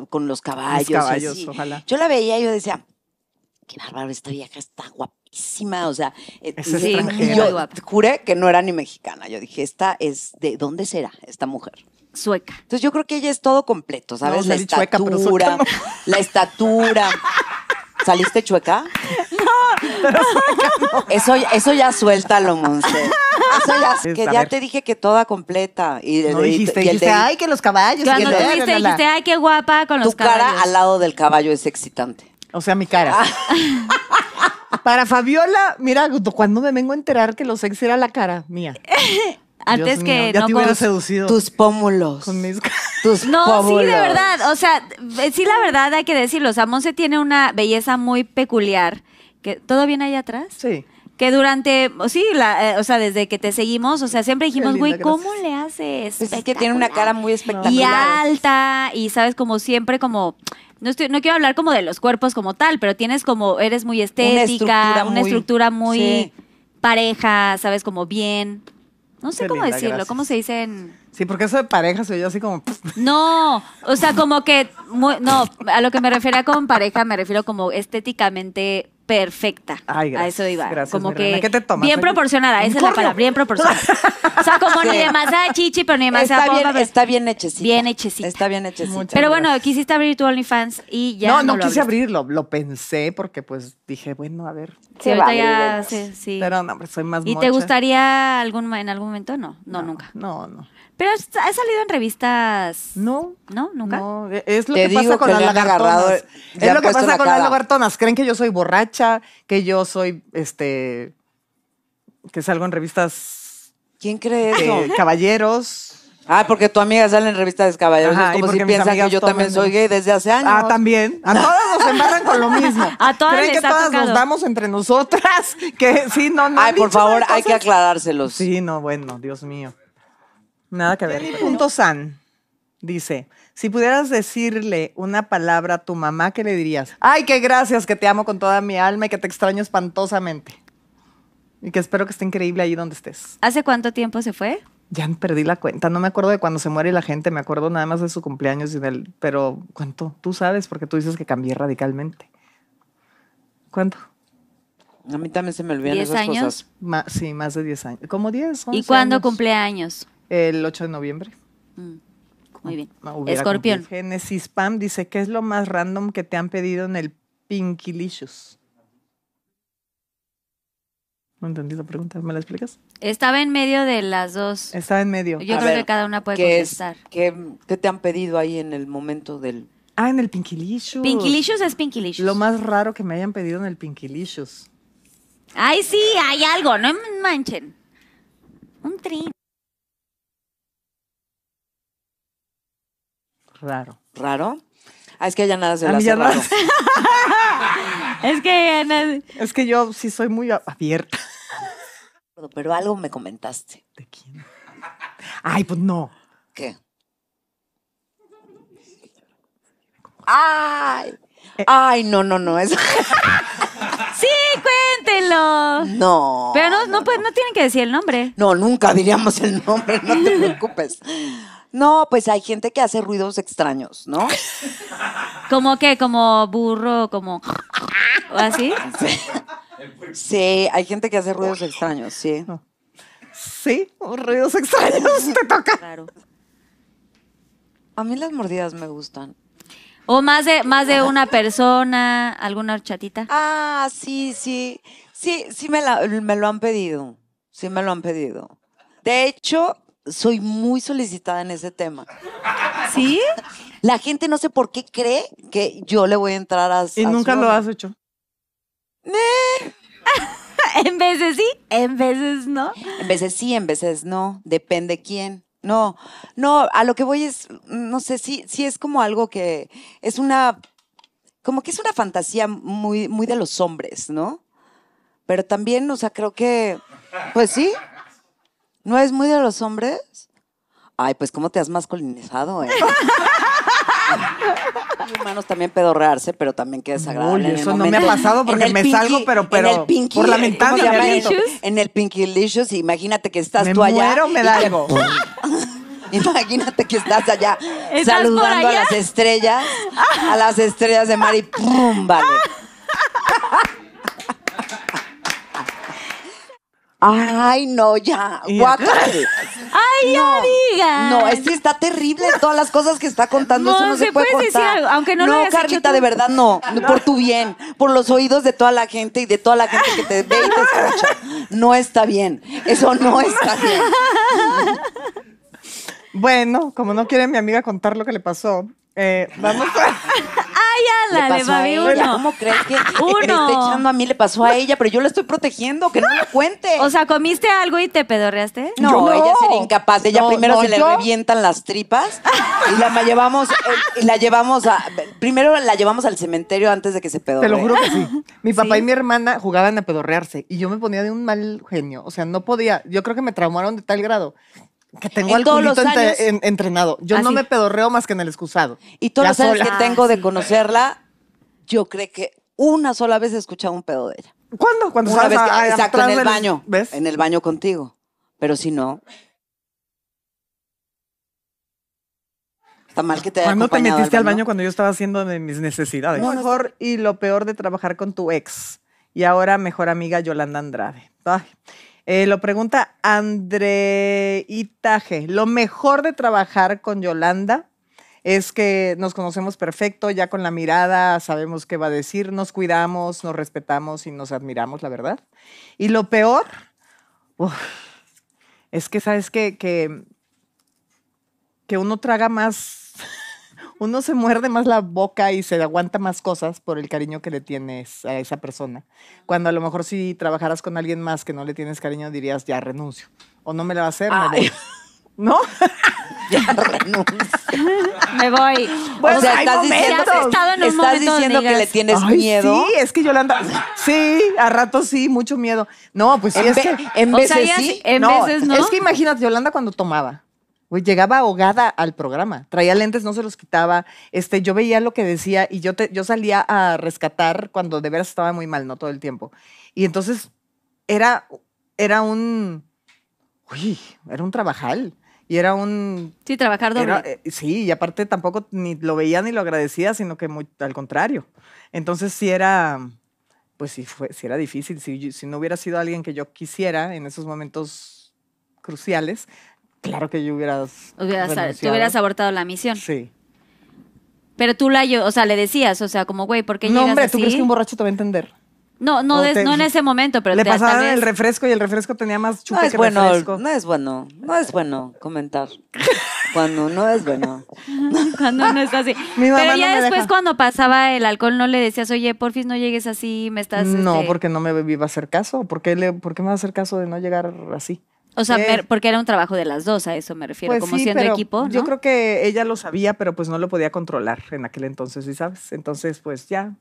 [SPEAKER 3] con los caballos. ojalá. Yo la veía y yo decía, qué bárbaro, esta vieja está guapísima, o sea, eh, yo juré que no era ni mexicana, yo dije, esta es, ¿de dónde será esta mujer? Sueca. Entonces yo creo que ella es todo completo, ¿sabes? la, estatura, la estatura, ¿Saliste chueca? No. Eso, eso ya lo monstruo. Eso ya, que ya te dije que toda completa. Y, no dijiste, el que los caballos. Cuando que dijiste,
[SPEAKER 2] ay, qué guapa con los caballos. Tu cara al
[SPEAKER 3] lado del caballo es excitante. O sea, mi cara. Ah.
[SPEAKER 2] Para Fabiola, mira, cuando me vengo a enterar que lo sexy era la cara mía. Antes que te
[SPEAKER 3] seducido. Tus pómulos. no, sí, de verdad.
[SPEAKER 1] O sea, eh, sí, la verdad hay que decirlo. O sea, Monse tiene una belleza muy peculiar. Que, ¿Todo bien ahí atrás? Sí. Que durante, sí, eh, o sea, desde que te seguimos, o sea, siempre dijimos, güey, ¿cómo le haces? Pues es que tiene una cara muy espectacular. Y alta, y sabes, como siempre, como no, quiero hablar como de los cuerpos como tal, pero tienes como, eres muy estética, una estructura muy, pareja, sabes, como bien. No sé cómo decirlo, cómo se dice en...
[SPEAKER 2] Sí, porque eso de pareja soy yo así como...
[SPEAKER 1] No, o sea, como que... no, a lo que me refiero con pareja me refiero como estéticamente perfecta. a eso iba. Gracias, como que bien proporcionada, esa es la palabra, bien proporcionada. o sea, como ni demasiada chichi, pero ni demasiada pues, está Bien, está bien hechecita. Bien hechecita. Está bien hechecita. pero bueno, quisiste abrir tu OnlyFans y ya No, no, no quise
[SPEAKER 2] abrirlo, lo pensé porque pues dije, bueno, a ver. Sí, ahorita ya, sí, Pero no, hombre, soy más ¿Y te
[SPEAKER 1] gustaría algún en algún momento? no, no nunca. No, no. Pero ha salido en revistas. No. ¿No? ¿Nunca?
[SPEAKER 2] E, es lo que pasa con las lagartonas. es lo que pasa con las lagartonas. Creen que yo soy borracha, que yo soy, este, que salgo en revistas.
[SPEAKER 3] ¿Quién cree eso?
[SPEAKER 2] Caballeros. Ah, porque tu amiga sale en revistas de caballeros. como si piensan
[SPEAKER 1] que yo también soy gay
[SPEAKER 2] desde hace ah, años. Ah, también. A todas nos embarran con lo mismo. A todas Creen que todas nos damos entre nosotras. Que sí, no, no. Ay, por favor, hay que aclarárselos. Sí, no, bueno, Dios mío. Nada que ver. san dice, si pudieras decirle una palabra a tu mamá, ¿qué le dirías? Ay, qué gracias, que te amo con toda mi alma y que te extraño espantosamente. Y que espero que esté increíble ahí donde estés.
[SPEAKER 1] ¿Hace cuánto tiempo se fue?
[SPEAKER 2] Ya perdí la cuenta, no me acuerdo de cuando se muere la gente, me acuerdo nada más de su cumpleaños y del, pero ¿cuánto? Tú sabes porque tú dices que cambié radicalmente. ¿Cuánto? A mí también se me olvidan esas cosas. sí, más de 10 años. Como 10, ¿Y cuándo cumpleaños? el 8 de noviembre. Mm, muy ah, bien. Ah, Escorpión. Génesis Pam dice, ¿qué es lo más random que te han pedido en el Pinkilicious? No entendí la pregunta, ¿me la explicas?
[SPEAKER 1] Estaba en medio de
[SPEAKER 2] las dos. Estaba en medio. Yo creo que cada una puede contestar. ¿qué, te han pedido ahí en el momento del... Ah, en el Pinkilicious. Pinkilicious es Pinkilicious. Lo más raro que me hayan pedido en el Pinkilicious.
[SPEAKER 1] Ay, sí, hay algo, no manchen. Un trin.
[SPEAKER 2] Raro. ¿Raro? Ah, es que ya nada se la hace raro. es que Es que yo sí soy muy abierta.
[SPEAKER 3] Pero algo me comentaste. ¿De quién?
[SPEAKER 2] Ay, pues no.
[SPEAKER 3] ¿Qué? Ay. Ay, no, no, no. es sí, cuéntenlo. No. Pero no, pues, no tienen que decir el nombre. No, nunca diríamos el nombre, no te preocupes. No, pues hay gente que hace ruidos extraños, ¿no?
[SPEAKER 1] ¿Como qué? ¿Como burro? ¿Como ¿O así?
[SPEAKER 3] Sí. hay gente que hace ruidos extraños, sí. Sí,
[SPEAKER 1] ruidos extraños te toca. Claro.
[SPEAKER 3] A mí las mordidas me
[SPEAKER 1] gustan. O más de, más de una persona, alguna chatita? Ah, sí, sí. Sí, sí me lo han
[SPEAKER 3] pedido. Sí me lo han pedido. De hecho, soy muy solicitada en ese tema. ¿Sí? La gente no sé por qué cree que yo le voy a entrar a. Y nunca lo has hecho. en veces sí, en veces no. En veces sí, en veces no. Depende quién. No, no, a lo que voy es, no sé, sí, sí es como algo que es una, como que es una fantasía muy, muy de los hombres, ¿no? Pero también, o sea, creo que, pues sí, ¿No es muy de los hombres? Ay, pues cómo te has masculinizado, ¿eh? Y humanos también pedorrearse, pero también queda desagradable. eso no me ha pasado porque me salgo, pero, pero en el pinky, por En el Pinky imagínate que estás tú allá. me da algo. Imagínate que estás allá saludando a las estrellas, a las estrellas de mar y ¡pum! Vale. Ay, no, ya. Ay, ya no, diga. No, es que está terrible todas las cosas que está contando. No, eso no se, puede contar. Decir algo, aunque no, lo Carlita, de verdad no. Por tu bien, por los oídos de toda la
[SPEAKER 2] gente y de toda la gente que te
[SPEAKER 3] ve y te escucha.
[SPEAKER 2] No está bien. Eso no está bien. Bueno, como no quiere mi amiga contar lo que le pasó, eh, vamos a
[SPEAKER 1] ay, le, ¿Cómo crees que a
[SPEAKER 3] mí? Le pasó a ella, pero yo la estoy protegiendo, que no me cuente.
[SPEAKER 1] O sea, ¿comiste algo y te pedorreaste? No,
[SPEAKER 3] no. ella sería incapaz. Ella primero se le revientan las tripas y la llevamos, eh, la llevamos a.
[SPEAKER 2] Primero la llevamos al cementerio antes de que se pedorree. Te lo juro que sí. Mi papá y mi hermana jugaban a pedorrearse y yo me ponía de un mal genio. O sea, no podía. Yo creo que me traumaron de tal grado que tengo el al entrenado. Yo no me pedorreo más que en el excusado.
[SPEAKER 3] Y todas las años que tengo de ah, conocerla, yo creo que una sola vez he escuchado un pedo de ella.
[SPEAKER 2] ¿Cuándo? Cuando una que, en el baño.
[SPEAKER 3] ¿ves? En el baño contigo. Pero si no.
[SPEAKER 2] Está mal que te haya ¿Cuándo te metiste al baño? cuando yo estaba haciendo de mis necesidades? Lo mejor y lo peor de trabajar con tu ex. Y ahora mejor amiga Yolanda Andrade. Ay. Eh, lo pregunta André Itaje. Lo mejor de trabajar con Yolanda es que nos conocemos perfecto, ya con la mirada sabemos qué va a decir, nos cuidamos, nos respetamos y nos admiramos, la verdad. Y lo peor, es que sabes que, que uno traga más uno se muerde más la boca y se aguanta más cosas por el cariño que le tienes a esa persona. Cuando a lo mejor si trabajaras con alguien más que no le tienes cariño, dirías, ya renuncio. O no me la va a hacer, me voy. ¿No? ya renuncio. Me voy. o sea, estás, diciendo, en estás diciendo que le tienes miedo. Sí, es que Yolanda. Sí, a rato sí, mucho miedo. No, pues sí, en es que. En veces sí. En veces no. Es que imagínate, Yolanda cuando tomaba llegaba ahogada al programa. Traía lentes, no se los quitaba. Este, yo veía lo que decía y yo, te, yo salía a rescatar cuando de veras estaba muy mal, no todo el tiempo. Y entonces era, era un. Uy, era un trabajal. Y era un. Sí, trabajar doble. Eh, sí, y aparte tampoco ni lo veía ni lo agradecía, sino que muy, al contrario. Entonces sí era. Pues sí, fue, era difícil. Si, si no hubiera sido alguien que yo quisiera en esos momentos cruciales, Claro que yo hubieras.
[SPEAKER 1] abortado la misión. Sí. Pero tú la yo, o sea, le decías, o sea, como, güey, porque qué no, hombre, ¿tú crees que un borracho te va a entender? No, no, no en ese momento, pero le te, pasaban el refresco
[SPEAKER 2] y el refresco tenía más chupe no que bueno, No es bueno,
[SPEAKER 3] no es bueno comentar. Cuando no es bueno.
[SPEAKER 1] cuando no es así. pero ya después cuando pasaba el alcohol no le decías, oye, porfis, no llegues así, me estás... No, este
[SPEAKER 2] porque no me iba a hacer caso. ¿Por le, ¿Por qué me va a hacer caso de no llegar así? O sea, eh,
[SPEAKER 1] porque era un trabajo de las dos, a eso me refiero, pues como siendo equipo. ¿no? Yo
[SPEAKER 2] creo que ella lo sabía, pero pues no lo podía controlar en aquel entonces, ¿sí sabes? Entonces, pues ya.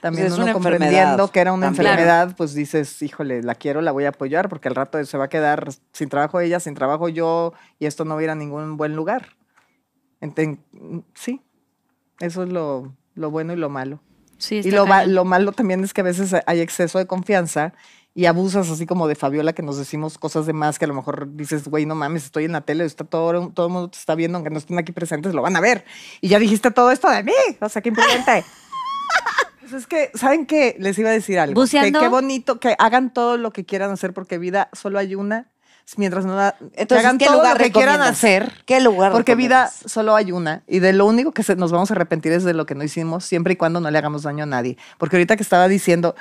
[SPEAKER 2] También pues uno comprendiendo que era una enfermedad, pues dices, híjole, la quiero, la voy a apoyar, porque al rato se va a quedar sin trabajo ella, sin trabajo yo, y esto no va a ir a ningún buen lugar. sí, eso es lo, bueno y lo malo. Sí, y lo, lo, malo también es que a veces hay exceso de confianza y abusas así como de Fabiola que nos decimos cosas de más que a lo mejor dices, güey, no mames, estoy en la tele, está todo, todo el mundo te está viendo, aunque no estén aquí presentes, lo van a ver. Y ya dijiste todo esto de mí, o sea, qué imprudente. pues es que, ¿saben qué? Les iba a decir algo. Que, qué bonito, que hagan todo lo que quieran hacer porque vida solo hay una mientras no hagan todo lo que quieran hacer. ¿Qué lugar? Porque vida solo hay una y de lo único que nos vamos a arrepentir es de lo que no hicimos siempre y cuando no le hagamos daño a nadie. Porque ahorita que estaba diciendo,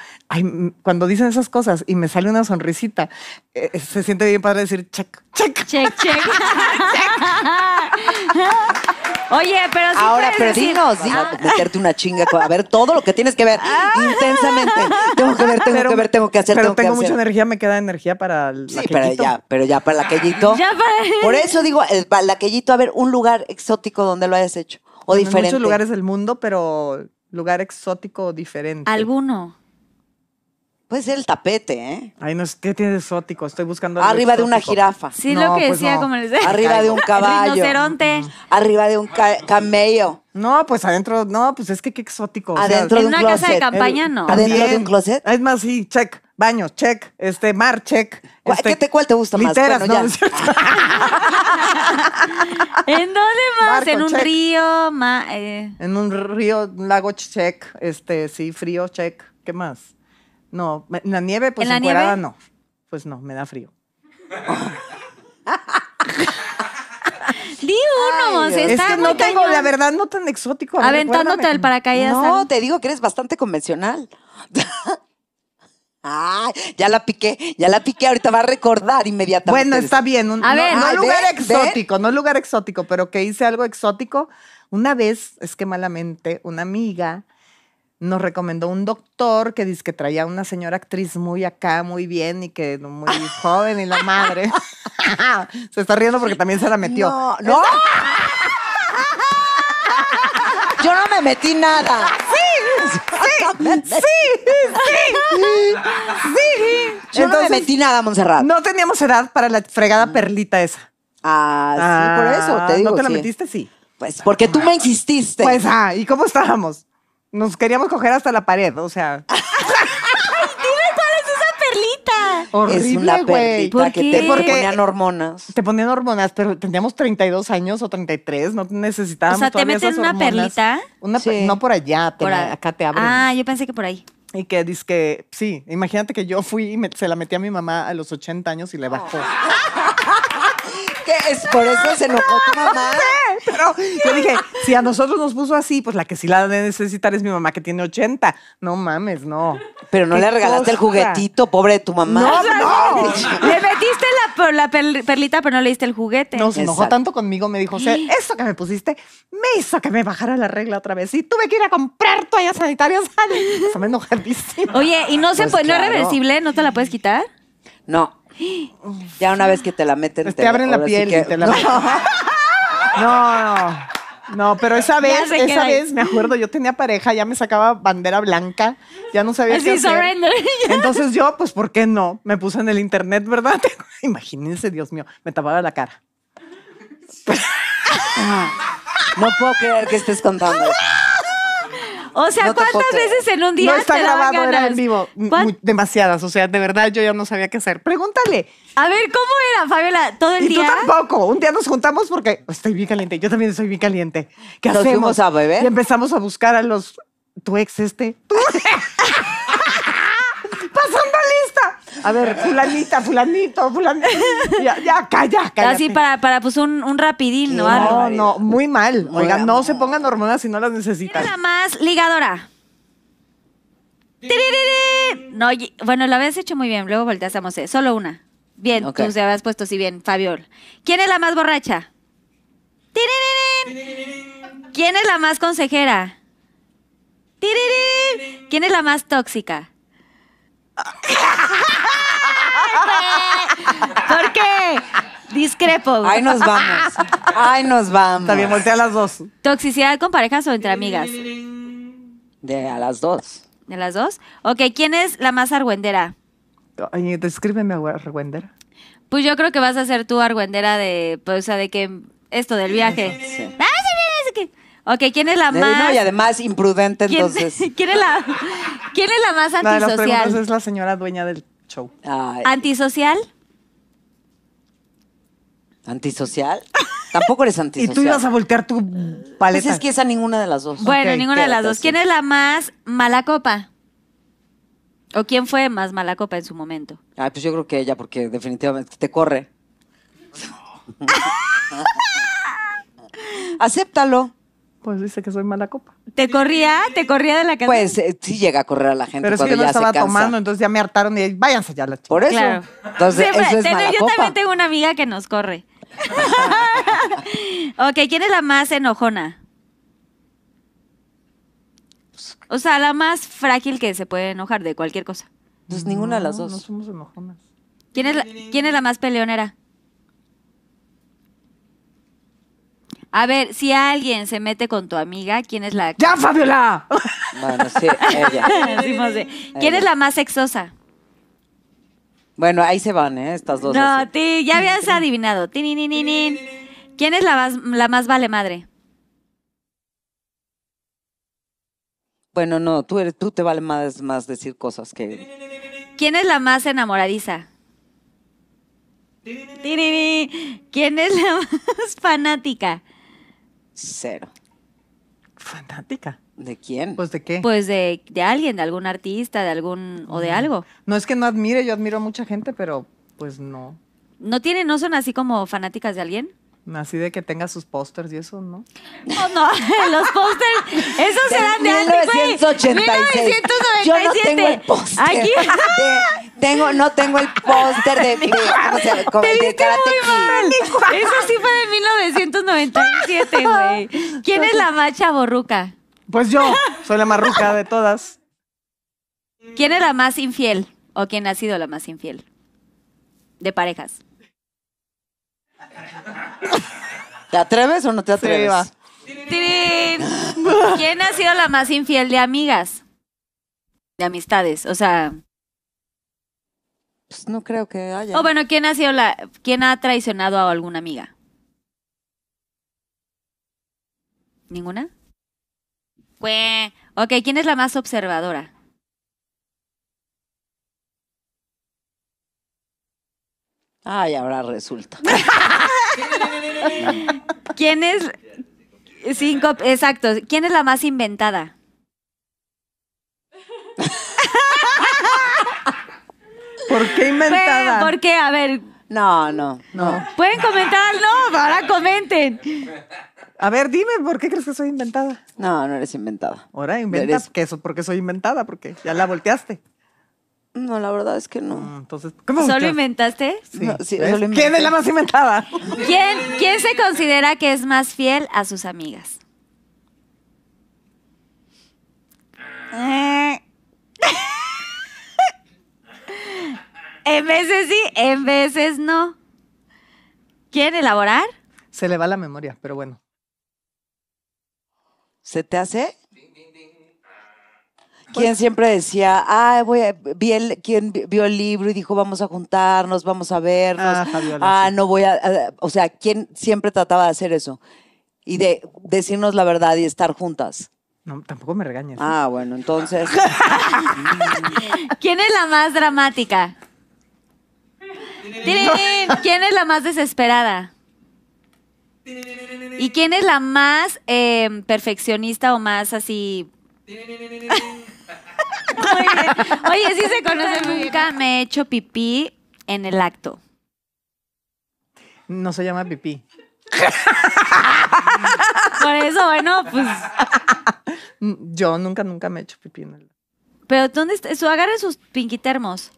[SPEAKER 2] cuando dicen esas cosas y me sale una sonrisita, eh, se siente bien padre decir check, check,
[SPEAKER 1] check. check. Oye, pero si Ahora, pero
[SPEAKER 3] decir... dinos, ah. meterte una chinga, a ver todo lo que tienes que ver ah. intensamente. Tengo que ver, tengo que ver, tengo que hacer, pero tengo, tengo mucha
[SPEAKER 2] energía, me queda energía para el Sí, pero ya, pero ya para el aquellito. Ah, ya para... Por eso
[SPEAKER 3] digo, el, para el aquellito, a ver, un lugar exótico donde lo hayas hecho o diferente. muchos lugares
[SPEAKER 2] del mundo, pero lugar exótico diferente.
[SPEAKER 3] ¿Alguno? Puede ser el tapete, ¿eh?
[SPEAKER 2] Ay, no, ¿qué tiene exótico? Estoy buscando. Arriba de una jirafa. Sí, lo que pues decía, como les decía. Arriba de un caballo. Rinoceronte. Arriba de un camello. No, pues adentro, no, pues es que qué exótico. Adentro de En una casa de campaña, no. Adentro de un closet. Es más, sí, check. Baño, check. Este, mar, check. ¿Cuál- este, te- gusta más? literas, no,
[SPEAKER 1] ¿En dónde más? en un río, ma-
[SPEAKER 2] eh. en un río, lago, check. Este, sí, frío, check. ¿Qué más? No, en la nieve, pues ¿En no. Pues no, me da frío. Di
[SPEAKER 1] uno, está es que no tengo, la
[SPEAKER 2] verdad, no tan exótico. Aventándote paracaídas. No, te
[SPEAKER 3] digo que eres bastante convencional.
[SPEAKER 2] ya la piqué, ya la piqué, ahorita va a recordar inmediatamente. Bueno, está bien, un, no, ver. lugar exótico, no no lugar exótico, pero que hice algo exótico. Una vez, es que malamente, una amiga nos recomendó un doctor que dice que traía una señora actriz muy acá, muy bien y que muy joven y la madre. se está riendo porque también se la metió. No, Yo no me metí nada. Sí, sí, sí,
[SPEAKER 3] sí, Yo no me metí nada, Montserrat.
[SPEAKER 2] No teníamos edad para la fregada mm. perlita esa. Ah, sí, por eso te ah, digo. ¿No te la metiste?
[SPEAKER 3] Sí. Pues porque tú me
[SPEAKER 2] insististe. Pues, ah, ¿y cómo estábamos? Nos queríamos coger hasta la pared, o sea. ¡Ay, dime cuál es esa perlita! Horrible, es te ponían hormonas. Te ponían hormonas, pero teníamos 32 años o 33, no necesitábamos O sea, te metes una perlita. Una no por allá, por acá te abren. Ah, yo pensé que por ahí. Y que dice que, sí, imagínate que yo fui y se la metí a mi mamá a los 80 años y le bajó.
[SPEAKER 3] por eso se enojó tu mamá. Pero yo dije,
[SPEAKER 2] si a nosotros nos puso así, pues la que sí la de necesitar es mi mamá que tiene 80. No mames, no. Pero no le regalaste el juguetito, pobre de tu mamá. No, no. Le metiste la, perlita, pero no le diste el juguete. No, se enojó tanto conmigo, me dijo, eso que me pusiste me hizo que me bajara la regla otra vez. Y tuve que ir a comprar toallas sanitarias. Se me enojadísima. Oye, ¿y no, se pues no es reversible? ¿No te la puedes quitar?
[SPEAKER 3] No, ya una vez que te la meten, pues te, abren la piel y te la
[SPEAKER 2] No, no. pero esa vez, esa vez, me acuerdo, yo tenía pareja, ya me sacaba bandera blanca, ya no sabía qué hacer. Entonces yo, pues, ¿por qué no? Me puse en el internet, ¿verdad? Imagínense, Dios mío, me tapaba la cara. No puedo creer que estés contando.
[SPEAKER 1] O sea, ¿cuántas veces en un día? No está te grabado, era en
[SPEAKER 2] vivo. demasiadas. O sea, de verdad yo ya no sabía qué hacer. Pregúntale.
[SPEAKER 1] A ver, ¿cómo era, Fabiola? Todo el día. Y
[SPEAKER 2] tampoco. Un día nos juntamos porque estoy bien caliente. Yo también soy bien caliente. ¿Qué nos hacemos? Fuimos a beber. Y empezamos a buscar a los. Tu ex este. A ver, fulanita, fulanito, fulanito. Ya, ya, calla, calla. Así para, para pues un, un rapidín, ¿no? No, no, muy mal. Oigan, no se pongan hormonas si no las necesitan. la
[SPEAKER 1] más, ligadora. No, bueno, lo habías hecho muy bien. Luego volteas a Mosé. Solo una. Bien, tú se habías puesto así bien, Fabiol. ¿Quién es la más borracha? ¿Quién es la más consejera? ¿Quién es la más tóxica? ¿Por qué? Discrepo. Ahí nos vamos. Ahí nos vamos. También voltea a las dos. ¿Toxicidad con parejas o entre amigas?
[SPEAKER 2] De a las dos.
[SPEAKER 1] ¿De las dos? Ok, ¿quién es la más argüendera?
[SPEAKER 2] descríbeme arguendera.
[SPEAKER 1] Pues yo creo que vas a ser tú argüendera de, pues, o sea, de que esto del viaje. ¡Ah! Ok, ¿quién es la eh,
[SPEAKER 2] más...? y además imprudente, entonces.
[SPEAKER 1] ¿quién, es la, más antisocial? La de es
[SPEAKER 2] la señora dueña del show. ¿Antisocial?
[SPEAKER 3] ¿Antisocial? Tampoco eres antisocial. Y tú ibas a voltear tu paleta. Pues es que esa ninguna de las dos. Bueno, ninguna de las dos. ¿Quién es
[SPEAKER 1] la más mala copa? ¿O quién fue más mala copa en su momento?
[SPEAKER 3] Ah, pues yo creo que ella, porque definitivamente te corre.
[SPEAKER 2] Acéptalo. Pues dice que soy mala copa. ¿Te corría? ¿Te corría de la casa? Pues eh, sí llega a correr a la gente Pero es que yo ya estaba tomando, entonces ya me hartaron y váyanse ya las chicas. Por eso. Entonces, tengo- yo también
[SPEAKER 1] tengo una amiga que nos corre. ok, ¿quién es la más enojona? O sea, la más frágil que se puede enojar de cualquier cosa.
[SPEAKER 2] Pues ninguna de las dos. No somos enojonas.
[SPEAKER 1] ¿Quién es quién es la más peleonera? A ver, si alguien se mete con tu amiga, ¿quién es la. ¡Ya, Fabiola!
[SPEAKER 2] Bueno, sí, ella.
[SPEAKER 1] Pues, ¿Quién es la más sexosa?
[SPEAKER 3] Bueno, ahí se van, ¿eh? Estas dos. No,
[SPEAKER 1] ti, ya habías adivinado. ¿Quién es la más, la más vale madre?
[SPEAKER 3] Bueno, no, tú, eres, tú te vale más, más decir cosas que.
[SPEAKER 1] ¿Quién es la más enamoradiza? ¿Quién es la más fanática? Cero. Fanática. ¿De quién? Pues de qué. Pues de, alguien, de algún artista, de algún o de mm. algo.
[SPEAKER 2] No es que no admire, yo admiro a mucha gente, pero pues no.
[SPEAKER 1] ¿No tienen, no son así como fanáticas de alguien?
[SPEAKER 2] Así de que tenga sus pósters y eso, ¿no?
[SPEAKER 1] No, no, los pósters, esos eran de 1986. 1997. Yo no tengo el póster de, de, Eso sí fue de 1997, güey. ¿Quién es la macha borruca?
[SPEAKER 2] Pues yo, soy la más ruca de todas.
[SPEAKER 1] ¿Quién es la más infiel? ¿O quién ha sido la más infiel? De parejas.
[SPEAKER 3] ¿Te atreves o no te atreves?
[SPEAKER 1] ¿Quién ha sido la más infiel de amigas? De amistades, o sea, pues no creo que haya. oh, bueno, ¿quién ha sido la, quién ha traicionado a alguna amiga? ¿Ninguna? Pues, ok, ¿quién es la más observadora?
[SPEAKER 3] Ay, ahora resulta.
[SPEAKER 1] ¿Quién es? Cinco, exacto. ¿Quién es la más inventada?
[SPEAKER 2] ¿Por qué inventada? ¿Por qué? a ver. No, no, no.
[SPEAKER 1] ¿Pueden comentar? No, ahora comenten.
[SPEAKER 2] A ver, dime, ¿por qué crees que soy inventada? No, no eres inventada. Ahora inventas que eso, porque soy inventada, porque ya la volteaste.
[SPEAKER 1] No, la verdad es que no. Mm,
[SPEAKER 2] entonces, ¿cómo ¿Solo
[SPEAKER 1] inventaste?
[SPEAKER 2] ¿Quién es la más inventada? ¿Quién, ¿Quién
[SPEAKER 1] se considera que es más fiel a sus amigas? En veces sí, en veces no.
[SPEAKER 2] ¿Quieren elaborar? Se le va la memoria, pero bueno. ¿Se te hace? Pues ¿Quién siempre decía, ah, voy a, vi
[SPEAKER 3] vio el libro y dijo, vamos a juntarnos, vamos a vernos, ah, ah no voy a, o sea, ¿quién siempre trataba de hacer eso? Y de decirnos la verdad y estar juntas.
[SPEAKER 2] No, tampoco me regañes. ¿eh? Ah, bueno, entonces. ¿Quién es la
[SPEAKER 1] más dramática? ¿Quién es la más desesperada? ¿Y quién es la más em, perfeccionista o más así? Oye, sí se conoce. Nunca me he hecho pipí en el acto.
[SPEAKER 2] No se llama pipí.
[SPEAKER 1] Por eso, bueno, pues.
[SPEAKER 2] Yo nunca, nunca me he hecho pipí en el acto.
[SPEAKER 1] Pero ¿dónde está? agarre agarren sus pinquitermos.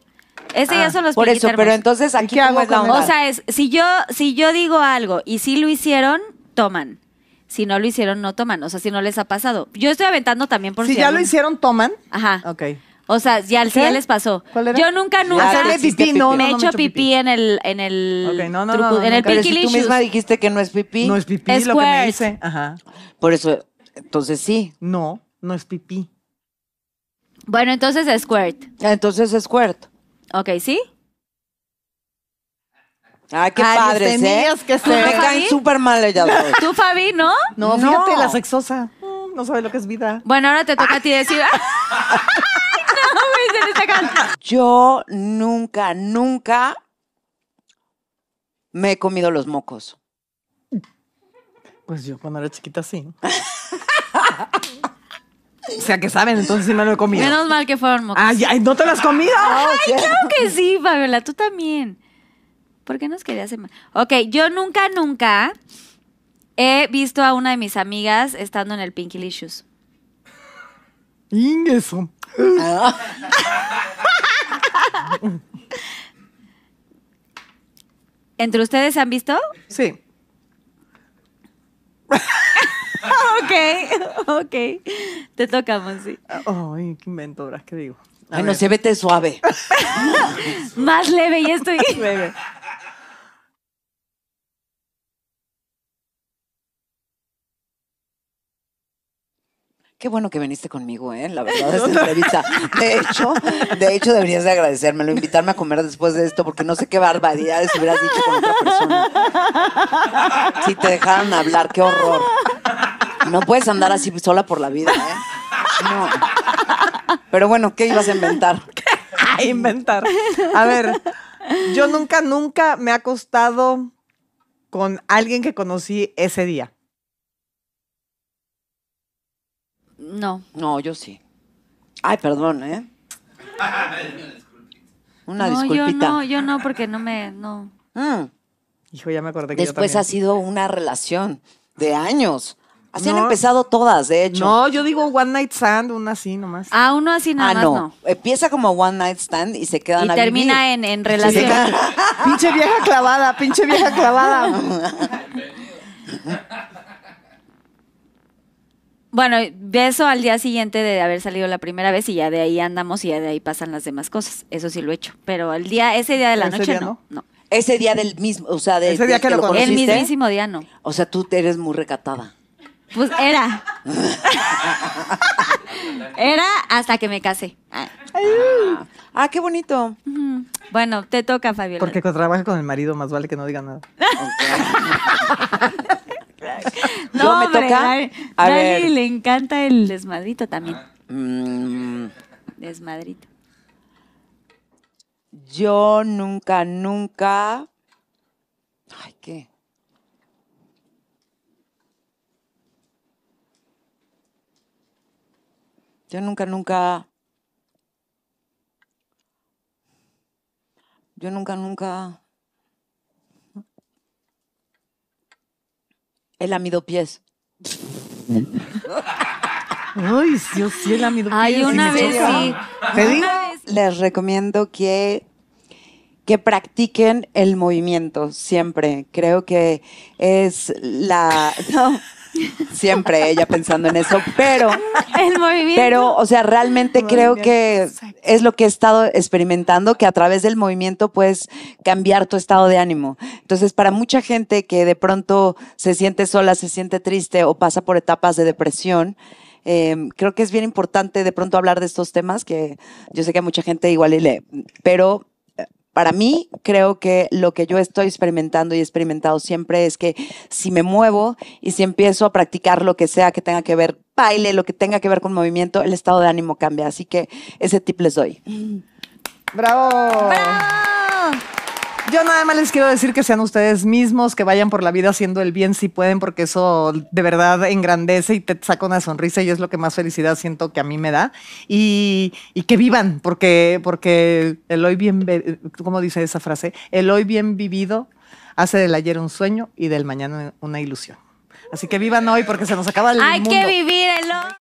[SPEAKER 1] Ese ya ah, son los Por eso, pero entonces aquí ¿Qué hago onda. O sea, es si yo si yo digo algo y si lo hicieron, toman. Si no lo hicieron, no toman. O sea, si no les ha pasado. Yo estoy aventando también por si, si ya lo hicieron, toman. Ajá. Ok. O sea, ya, ya les pasó. ¿Cuál era? Yo nunca, nunca me he hecho pipí, en el, en el Ok, no, no, en el si
[SPEAKER 3] tú misma dijiste que no es pipí, No es pipí lo que me
[SPEAKER 2] dice. Ajá. por eso, entonces sí. No, no es pipí.
[SPEAKER 1] Bueno, entonces es Squirt. Ah, entonces es squirt. Ok, ¿sí? Ay, qué Ay, padres, ¿eh? que se- Me caen súper
[SPEAKER 3] mal ellas dos. Tú,
[SPEAKER 1] Fabi, ¿no? No, fíjate, la
[SPEAKER 3] sexosa.
[SPEAKER 1] Mm, no sabe lo que es vida. Bueno, ahora te toca a ti decir. Ah".
[SPEAKER 2] no, me dicen esta
[SPEAKER 3] Yo nunca, nunca me he comido los
[SPEAKER 2] mocos. Pues yo cuando era chiquita sí. O sea, que saben, entonces sí me lo he comido. Menos
[SPEAKER 1] mal que fueron mocos. Ay, ay, ¿no te las has comido? ay, claro que sí, Fabiola, tú también. ¿Por qué nos querías hacer mal? Ok, yo nunca, nunca he visto a una de mis amigas estando en el Pinky Licious.
[SPEAKER 2] Ingeso.
[SPEAKER 1] ¿Entre ustedes se han visto?
[SPEAKER 2] Sí.
[SPEAKER 1] ok, ok. Te tocamos, sí
[SPEAKER 2] Ay, qué mentoras, qué digo. bueno, se vete suave.
[SPEAKER 1] Más leve y estoy.
[SPEAKER 3] Qué bueno que viniste conmigo, ¿eh? La verdad, esta entrevista. De hecho, de hecho, deberías de agradecérmelo, invitarme a comer después de esto, porque no sé qué barbaridades hubieras dicho con otra persona. Si te dejaran hablar, qué horror. No puedes andar así sola por
[SPEAKER 2] la vida, ¿eh? Pero bueno, ¿qué ibas a inventar? A inventar. A ver, yo nunca, nunca me he acostado con alguien que conocí ese día.
[SPEAKER 3] No. No, yo sí.
[SPEAKER 2] Ay, perdón, ¿eh?
[SPEAKER 3] Una no, Yo no,
[SPEAKER 1] yo no, porque no me. No.
[SPEAKER 3] Mm. Hijo, ya me acordé que Después ha sido una relación de años. Así han empezado todas, de hecho. No,
[SPEAKER 2] yo digo One Night Stand, una así nomás.
[SPEAKER 3] Ah, uno así nomás, ah, No. no. Empieza como One Night Stand y se quedan y termina
[SPEAKER 2] En, en relación. pinche vieja clavada, pinche vieja clavada.
[SPEAKER 1] Bueno, beso al día siguiente de haber salido la primera vez y ya de ahí andamos y ya de ahí pasan las demás cosas. Eso sí lo he hecho. Pero el día, ese día de la noche no, no.
[SPEAKER 3] Ese día del mismo, o sea, de. Ese día que lo conociste. El mismísimo día no. O sea, tú eres muy recatada.
[SPEAKER 1] Pues era. era hasta que me casé. Ah, ah, ah qué bonito. Bueno, te toca, Fabiola. Porque
[SPEAKER 2] cuando trabaja con el marido, más vale que no diga nada.
[SPEAKER 1] No, me toca. A, le encanta el desmadrito también. Mm. Desmadrito.
[SPEAKER 3] Yo nunca, nunca. Ay, ¿qué? Yo nunca, nunca. Yo nunca, nunca. El pies. Ay, yo sí, el pies. Hay una vez sí. Les recomiendo que que practiquen el movimiento siempre. Creo que es la... Siempre ella pensando en eso, pero.
[SPEAKER 1] Pero, o sea, realmente creo que
[SPEAKER 3] es lo que he estado experimentando, que a través del movimiento puedes cambiar tu estado de ánimo. Entonces, para mucha gente que de pronto se siente sola, se siente triste o pasa por etapas de depresión, em, creo que es bien importante de pronto hablar de estos temas que yo sé que a mucha gente igual le, pero para mí, creo que lo que yo estoy experimentando y he experimentado siempre es que si me muevo y si empiezo a practicar lo que sea que tenga que ver baile, lo que tenga que ver con movimiento, el estado de ánimo cambia. Así que ese tip les doy.
[SPEAKER 2] ¡Bravo! ¡Bravo! Yo nada más les quiero decir que sean ustedes mismos, que vayan por la vida haciendo el bien si pueden, porque eso de verdad engrandece y te saca una sonrisa y es lo que más felicidad siento que a mí me da. Y, que vivan, porque, porque el hoy bien, ¿cómo dice esa frase? El hoy bien vivido hace del ayer un sueño y del mañana una ilusión. Así que vivan hoy porque se nos acaba el mundo. Hay que
[SPEAKER 1] vivir el hoy.